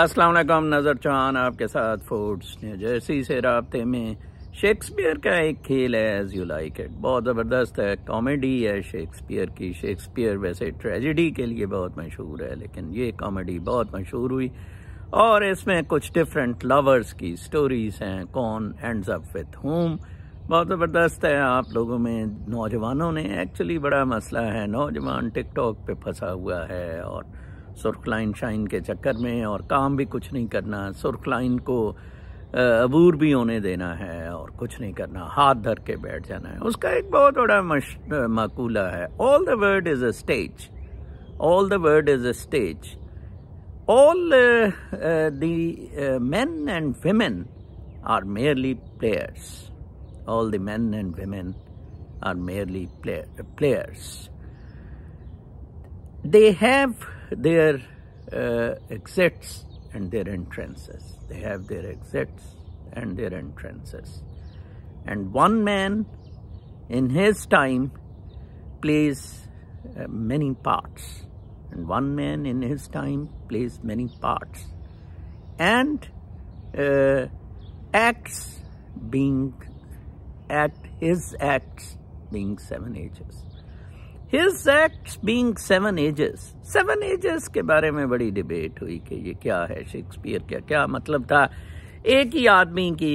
असलकम नज़र चौहान आपके साथ फोर्ट्स न्यू जर्सी से रबते में शेक्सपियर का एक खेल है एज़ यू लाइक इट बहुत ज़बरदस्त है कॉमेडी है शेक्सपियर की शेक्सपियर वैसे ट्रेजिडी के लिए बहुत मशहूर है लेकिन ये कॉमेडी बहुत मशहूर हुई और इसमें कुछ डिफरेंट लवर्स की स्टोरीज हैं कौन एंड्स अप विथ होम बहुत ज़बरदस्त है आप लोगों में नौजवानों ने एक्चुअली बड़ा मसला है नौजवान टिकटॉक पे फंसा हुआ है और सुर्ख लाइन शाइन के चक्कर में और काम भी कुछ नहीं करना सुर्ख लाइन को अबूर भी होने देना है और कुछ नहीं करना हाथ धर के बैठ जाना है उसका एक बहुत बड़ा मकूला है all the world is a stage all the world is a stage all the men and women are merely players all the men and women are merely players they have their uh, exits and their entrances. They have their exits and their entrances. And one man in his time plays uh, many parts. And one man in his time plays many parts. And uh, acts being, at his acts being seven ages. His act being seven ages seven ages के बारे में बड़ी debate हुई कि ये क्या है Shakespeare क्या क्या मतलब था एक ही आदमी की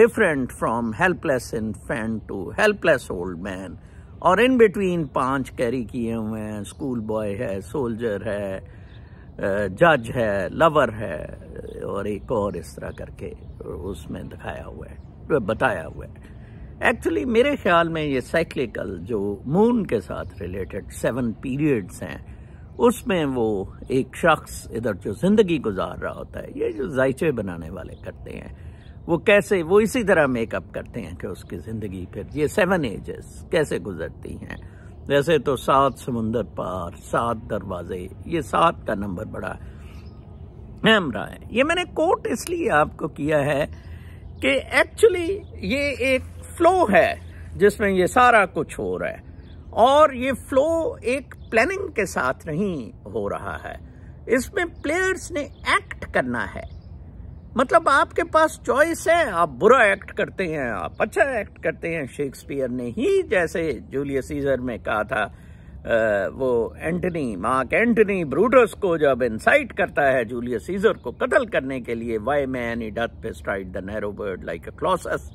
different from helpless infant to helpless old man और इन बिटवीन पांच कैरी किए हुए हैं स्कूल बॉय है सोल्जर है जज uh, है लवर है और एक और इस तरह करके उसमें दिखाया हुआ है बताया हुआ है एक्चुअली मेरे ख्याल में ये साइक्लिकल जो मून के साथ रिलेटेड सेवन पीरियड्स हैं उसमें वो एक शख्स इधर जो ज़िंदगी गुजार रहा होता है ये जो जायचे बनाने वाले करते हैं वो कैसे वो इसी तरह मेकअप करते हैं कि उसकी ज़िंदगी फिर ये सेवन एजेस कैसे गुजरती हैं वैसे तो सात समुंदर पार सात दरवाजे ये सात का नंबर बड़ा अहम रहा है ये मैंने कोट इसलिए आपको किया है कि एक्चुअली ये एक फ्लो है जिसमें ये सारा कुछ हो रहा है और ये फ्लो एक प्लानिंग के साथ नहीं हो रहा है इसमें प्लेयर्स ने एक्ट करना है मतलब आपके पास चॉइस है आप बुरा एक्ट करते हैं आप अच्छा एक्ट करते हैं शेक्सपियर ने ही जैसे जूलियस सीजर में कहा था आ, वो एंटनी मार्क एंटनी ब्रूटस को जब इंसाइट करता है जूलियस सीजर को कत्ल करने के लिए वाई मैन डेथ पे stride the narrow world like a colossus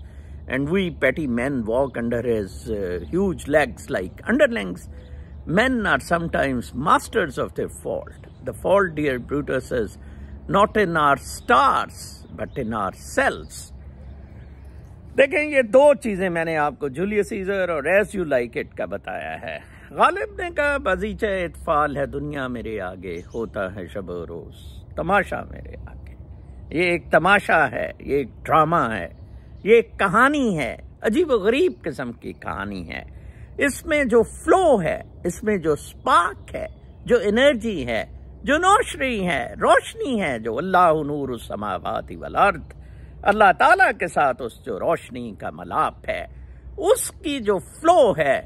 and we petty men walk under his uh, huge legs like underlings. Men are sometimes masters of their fault. The fault, dear Brutus, is not in our stars, but in ourselves. देखें ये दो चीज़ें मैंने आपको Julius Caesar और as you like it का बताया है गालिब ने कहा बगीचा इतफाल है दुनिया मेरे आगे होता है शब रोज़ तमाशा मेरे आगे ये एक तमाशा है ये एक ड्रामा है ये कहानी है अजीब गरीब किस्म की कहानी है इसमें जो फ्लो है इसमें जो स्पार्क है जो एनर्जी है जो नौशरी है रोशनी है जो अल्लाह नूर समावादी वल अर्थ अल्लाह ताला के साथ उस जो रोशनी का मलाप है उसकी जो फ्लो है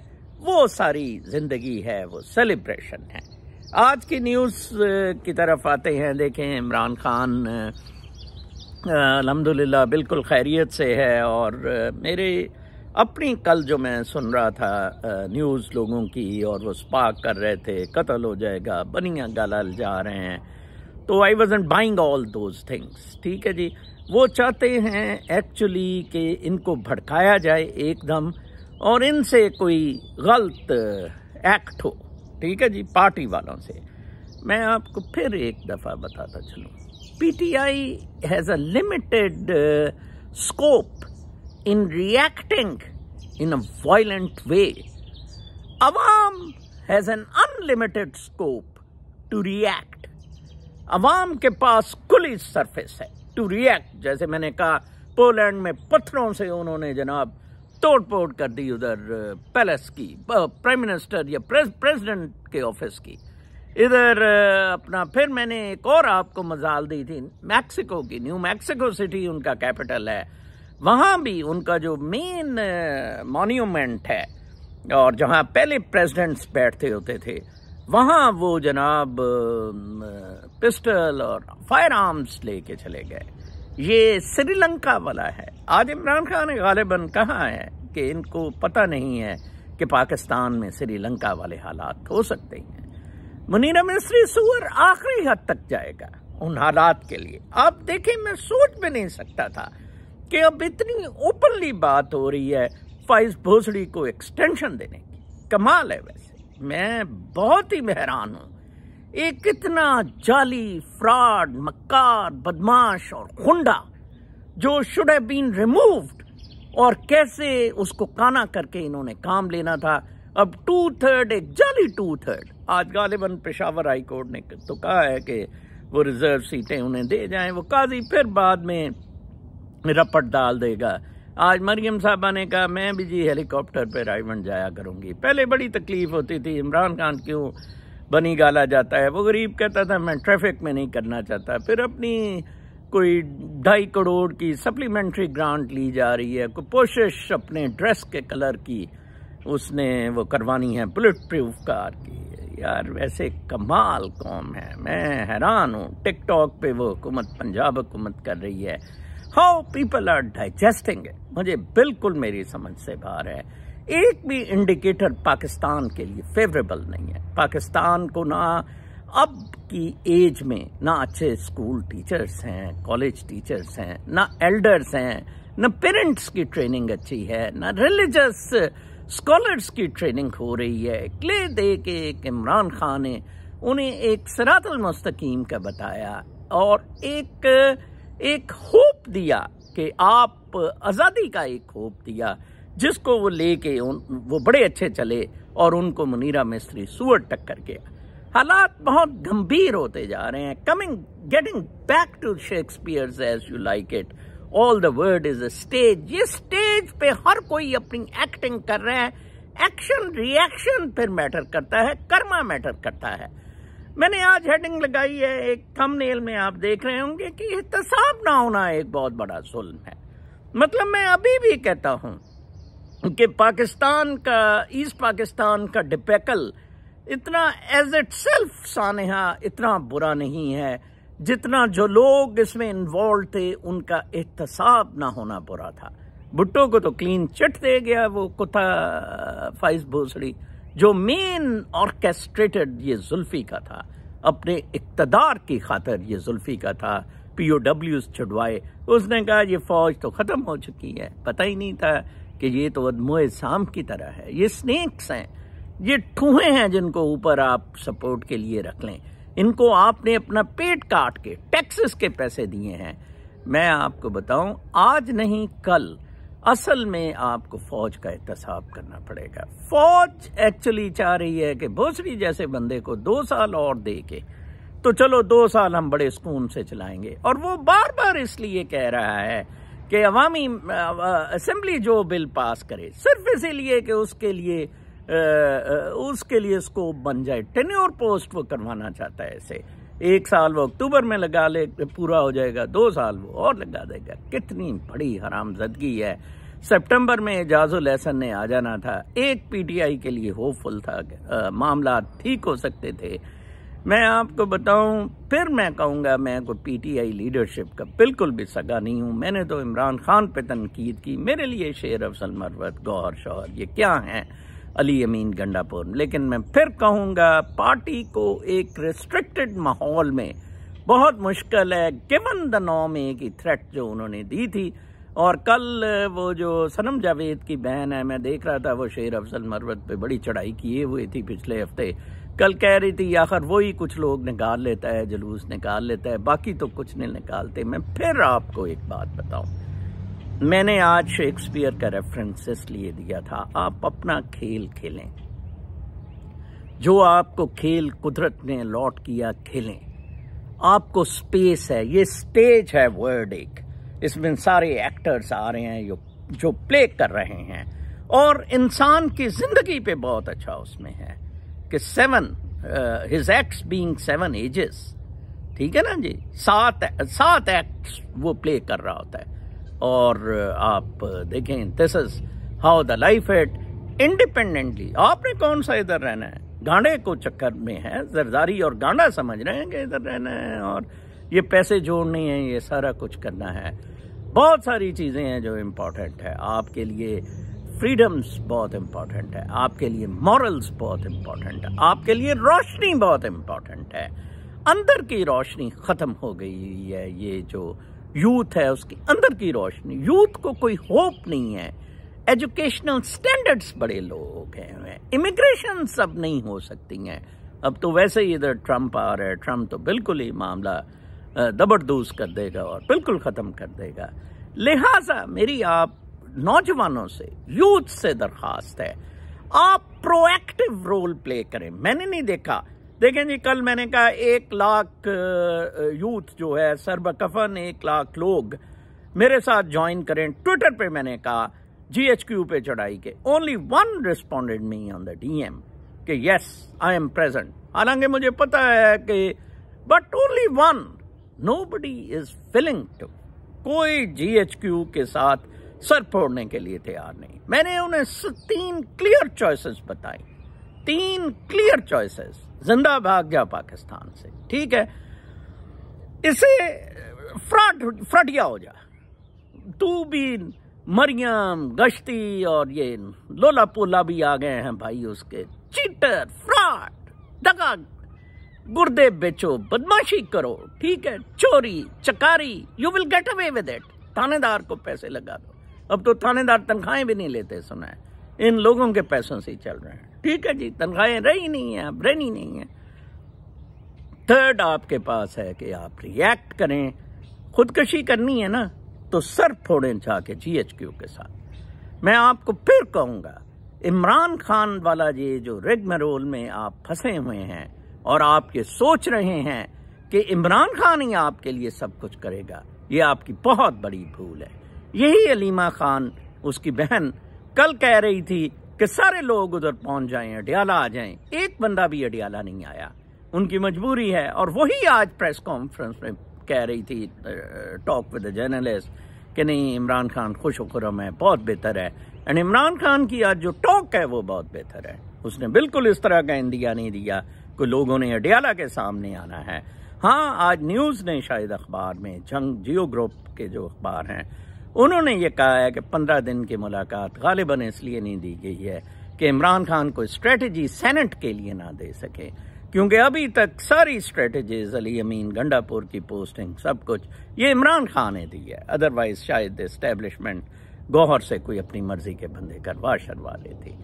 वो सारी जिंदगी है वो सेलिब्रेशन है आज की न्यूज़ की तरफ आते हैं देखें इमरान खान अलहमदिल्ला बिल्कुल खैरियत से है और मेरे अपनी कल जो मैं सुन रहा था न्यूज़ लोगों की और वो स्पाक कर रहे थे कत्ल हो जाएगा बनिया गलाल जा रहे हैं तो I was buying all those things ठीक है जी वो चाहते हैं एक्चुअली कि इनको भड़काया जाए एकदम और इनसे कोई गलत एक्ट हो ठीक है जी पार्टी वालों से मैं आपको फिर एक दफ़ा बताता चलूँ PTI has a limited scope in reacting in a violent way अवाम has an unlimited scope to react अवाम के पास खुली सरफेस है टू रिएक्ट जैसे मैंने कहा पोलैंड में पत्थरों से उन्होंने जनाब तोड़ फोड़ कर दी उधर पैलेस uh, की प्राइम uh, मिनिस्टर या प्रेस, प्रेसिडेंट के ऑफिस की इधर अपना फिर मैंने एक और आपको मजाल दी थी मैक्सिको की न्यू मैक्सिको सिटी उनका कैपिटल है वहाँ भी उनका जो मेन मोन्यूमेंट है और जहाँ पहले प्रेसिडेंट्स बैठते होते थे वहाँ वो जनाब पिस्टल और फायर आर्म्स लेके चले गए ये श्रीलंका वाला है आज इमरान खान गालिबन कहा है कि इनको पता नहीं है कि पाकिस्तान में श्रीलंका वाले हालात हो सकते हैं मुनीरा मिस्त्री सुअर आखिरी हद तक जाएगा उन हालात के लिए आप देखें मैं सोच भी नहीं सकता था कि अब इतनी ओपनली बात हो रही है फाइज भोसड़ी को एक्सटेंशन देने की कमाल है वैसे मैं बहुत ही हैरान हूँ एक कितना जाली फ्रॉड मक्कार बदमाश और खुंडा जो शुड हैव बीन रिमूव्ड और कैसे उसको काना करके इन्होंने काम लेना था अब टू थर्ड जाली टू थर्ड आज गालिबन पेशावर हाई कोर्ट ने तो कहा है कि वो रिजर्व सीटें उन्हें दे जाएं वो काजी फिर बाद में रपट डाल देगा आज मरियम साहबा ने कहा मैं भी जी हेलीकॉप्टर पर रायमंड जाया करूँगी पहले बड़ी तकलीफ होती थी इमरान खान क्यों बनी गाला जाता है वो गरीब कहता था मैं ट्रैफिक में नहीं करना चाहता फिर अपनी कोई ढाई करोड़ की सप्लीमेंट्री ग्रांट ली जा रही है कोई कोशिश अपने ड्रेस के कलर की उसने वो करवानी है बुलेट प्रूफ कार की यार वैसे कमाल कौम है मैं हैरान हूँ टिकटॉक पे वो हुकूमत पंजाब हुकूमत कर रही है हाउ पीपल आर डाइजेस्टिंग मुझे बिल्कुल मेरी समझ से बाहर है एक भी इंडिकेटर पाकिस्तान के लिए फेवरेबल नहीं है पाकिस्तान को ना अब की एज में ना अच्छे स्कूल टीचर्स हैं कॉलेज टीचर्स हैं ना एल्डर्स हैं ना पेरेंट्स की ट्रेनिंग अच्छी है ना रिलीजस स्कॉलर्स की ट्रेनिंग हो रही है क्ले दे के एक इमरान खान ने उन्हें एक सरातल मुस्तकीम का बताया और एक एक होप दिया कि आप आज़ादी का एक होप दिया जिसको वो लेके उन वो बड़े अच्छे चले और उनको मुनीरा मिस्त्री सुअर टक्कर गया हालात बहुत गंभीर होते जा रहे हैं coming getting back to Shakespeare's as you like it all the world is stage ये स्टेज पे हर कोई अपनी एक्टिंग कर रहे हैं एक्शन रिएक्शन फिर मैटर करता है कर्मा मैटर करता है मैंने आज हेडिंग लगाई है एक थंबनेल में आप देख रहे होंगे कि एहतसाब ना होना एक बहुत बड़ा जुल्म है मतलब मैं अभी भी कहता हूं कि पाकिस्तान का ईस्ट पाकिस्तान का डिपेकल इतना एज इट सेल्फ सानहा इतना बुरा नहीं है जितना जो लोग इसमें इन्वॉल्व थे उनका एहतसाब ना होना बुरा था भुट्टो को तो क्लीन चिट दे गया वो कुत्ता फाइज भोसड़ी जो मेन ऑर्केस्ट्रेटेड ये जुल्फी का था अपने इकतदार की खातर ये जुल्फी का था पी ओ डब्ल्यू छुड़वाए उसने कहा ये फौज तो ख़त्म हो चुकी है पता ही नहीं था कि ये तो मोए शाम की तरह है ये स्नेक्स हैं ये ठूहे हैं जिनको ऊपर आप सपोर्ट के लिए रख लें इनको आपने अपना पेट काट के टैक्सेस के पैसे दिए हैं मैं आपको बताऊं आज नहीं कल असल में आपको फौज का एहतसाब करना पड़ेगा फौज एक्चुअली चाह रही है कि भोसड़ी जैसे बंदे को दो साल और दे के तो चलो दो साल हम बड़े सुकून से चलाएंगे और वो बार बार इसलिए कह रहा है कि अवामी असम्बली जो बिल पास करे सिर्फ इसीलिए कि उसके लिए उसके लिए स्कोप बन जाए टेन्योर पोस्ट वो करवाना चाहता है ऐसे एक साल वो अक्टूबर में लगा ले पूरा हो जाएगा दो साल वो और लगा देगा कितनी बड़ी हरामजदगी है सितंबर में एजाज लहसन ने आ जाना था एक पीटीआई के लिए होपफुल था मामला ठीक हो सकते थे मैं आपको बताऊं फिर मैं कहूंगा मैं कोई पीटीआई लीडरशिप का बिल्कुल भी सगा नहीं हूं मैंने तो इमरान खान पे तनकीद की मेरे लिए शेर अफसल मरवत गौर शौर ये क्या हैं अली अमीन गंडापुर लेकिन मैं फिर कहूँगा पार्टी को एक रिस्ट्रिक्टेड माहौल में बहुत मुश्किल है गिवन द में एक की थ्रेट जो उन्होंने दी थी और कल वो जो सनम जावेद की बहन है मैं देख रहा था वो शेर अफजल मरवत पे बड़ी चढ़ाई किए हुए थी पिछले हफ्ते कल कह रही थी आखिर वही कुछ लोग निकाल लेता है जुलूस निकाल लेता है बाकी तो कुछ नहीं निकालते मैं फिर आपको एक बात बताऊँ मैंने आज शेक्सपियर का रेफरेंस इसलिए दिया था आप अपना खेल खेलें जो आपको खेल कुदरत ने लौट किया खेलें आपको स्पेस है ये स्टेज है वर्ड एक इसमें सारे एक्टर्स आ रहे हैं जो जो प्ले कर रहे हैं और इंसान की जिंदगी पे बहुत अच्छा उसमें है कि seven his acts being seven ages ठीक है ना जी सात सात एक्ट्स वो प्ले कर रहा होता है और आप देखें this is how the life at independently आपने कौन सा इधर रहना है गांडे को चक्कर में है जरदारी और गांडा समझ रहे हैं कि इधर रहना है और ये पैसे जोड़ने हैं ये सारा कुछ करना है बहुत सारी चीज़ें हैं जो इम्पॉर्टेंट है आपके लिए फ्रीडम्स बहुत इम्पॉर्टेंट है आपके लिए मॉरल्स बहुत इम्पॉर्टेंट है आपके लिए रोशनी बहुत इम्पॉर्टेंट है अंदर की रोशनी ख़त्म हो गई है ये जो यूथ है उसके अंदर की रोशनी यूथ को कोई होप नहीं है एजुकेशनल स्टैंडर्ड्स बड़े लोग हैं इमिग्रेशन सब नहीं हो सकती हैं अब तो वैसे ही इधर ट्रंप आ रहा है ट्रंप तो बिल्कुल ही मामला दबरदूस कर देगा और बिल्कुल ख़त्म कर देगा लिहाजा मेरी आप नौजवानों से यूथ से दरखास्त है आप प्रोएक्टिव रोल प्ले करें मैंने नहीं देखा देखें जी कल मैंने कहा एक लाख यूथ जो है सरबकफन एक लाख लोग मेरे साथ ज्वाइन करें ट्विटर पे मैंने कहा जीएचक्यू पे चढ़ाई के only one responded me on the DM कि यस आई एम प्रेजेंट हालांकि मुझे पता है कि but only one nobody is feeling to कोई जीएचक्यू क्यू के साथ सर फोड़ने के लिए तैयार नहीं मैंने उन्हें तीन क्लियर चॉइसेस बताई तीन क्लियर चॉइसेस जिंदा भाग गया पाकिस्तान से ठीक है इसे फ्रट फ्रटिया हो जा तू भी मरियम गश्ती और ये लोला पोला भी आ गए हैं भाई उसके चीटर फ्रॉड दगा गुर्दे बेचो बदमाशी करो ठीक है चोरी चकारी you will get away with it थानेदार को पैसे लगा दो अब तो थानेदार तनख्वाहें भी नहीं लेते सुना है इन लोगों के पैसों से ही चल रहे हैं ठीक है जी तनख्वाहें रही नहीं है अब रहनी नहीं है थर्ड आपके पास है कि आप रिएक्ट करें खुदकशी करनी है ना तो सर फोड़ें जाके जी एच क्यू के साथ मैं आपको फिर कहूँगा इमरान खान वाला ये जो रेगमरोल में आप फंसे हुए हैं और आप ये सोच रहे हैं कि इमरान खान ही आपके लिए सब कुछ करेगा ये आपकी बहुत बड़ी भूल है यही अलीमा खान उसकी बहन कल कह रही थी कि सारे लोग उधर पहुंच जाएं अडियाला आ जाएं एक बंदा भी अडियाला नहीं आया उनकी मजबूरी है और वही आज प्रेस कॉन्फ्रेंस में कह रही थी टॉक विद जर्नलिस्ट कि नहीं इमरान खान खुश खुरम है बहुत बेहतर है एंड इमरान खान की आज जो टॉक है वो बहुत बेहतर है उसने बिल्कुल इस तरह का इंडिया नहीं दिया को लोगों ने अडियाला के सामने आना है हाँ आज न्यूज़ ने शायद अखबार में जंग जियो ग्रुप के जो अखबार हैं उन्होंने ये कहा है कि पंद्रह दिन की मुलाकात गालिबा इसलिए नहीं दी गई है कि इमरान खान को स्ट्रेटजी सेनेट के लिए ना दे सके क्योंकि अभी तक सारी स्ट्रेटजीज अली अमीन गंडापुर की पोस्टिंग सब कुछ ये इमरान खान ने दी है अदरवाइज शायद इस्टेब्लिशमेंट गौहर से कोई अपनी मर्जी के बंदे करवा शरवा लेती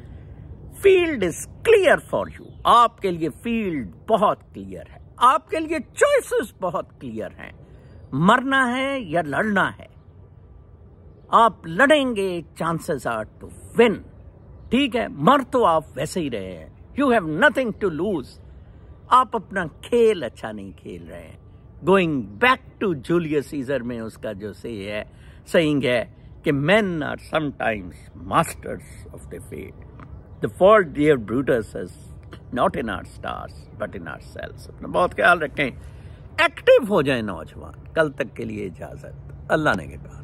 field is clear for you आपके लिए फील्ड बहुत क्लियर है आपके लिए चॉइसेस बहुत क्लियर हैं मरना है या लड़ना है आप लड़ेंगे चांसेस आर टू विन ठीक है मर तो आप वैसे ही रहे हैं you have nothing to lose आप अपना खेल अच्छा नहीं खेल रहे हैं going back to Julius Caesar में उसका जो से है सही है कि man are sometimes masters of the fate the fault dear Brutus is not in our stars but in ourselves अपना बहुत ख्याल रखें एक्टिव हो जाए नौजवान कल तक के लिए इजाजत अल्लाह ने के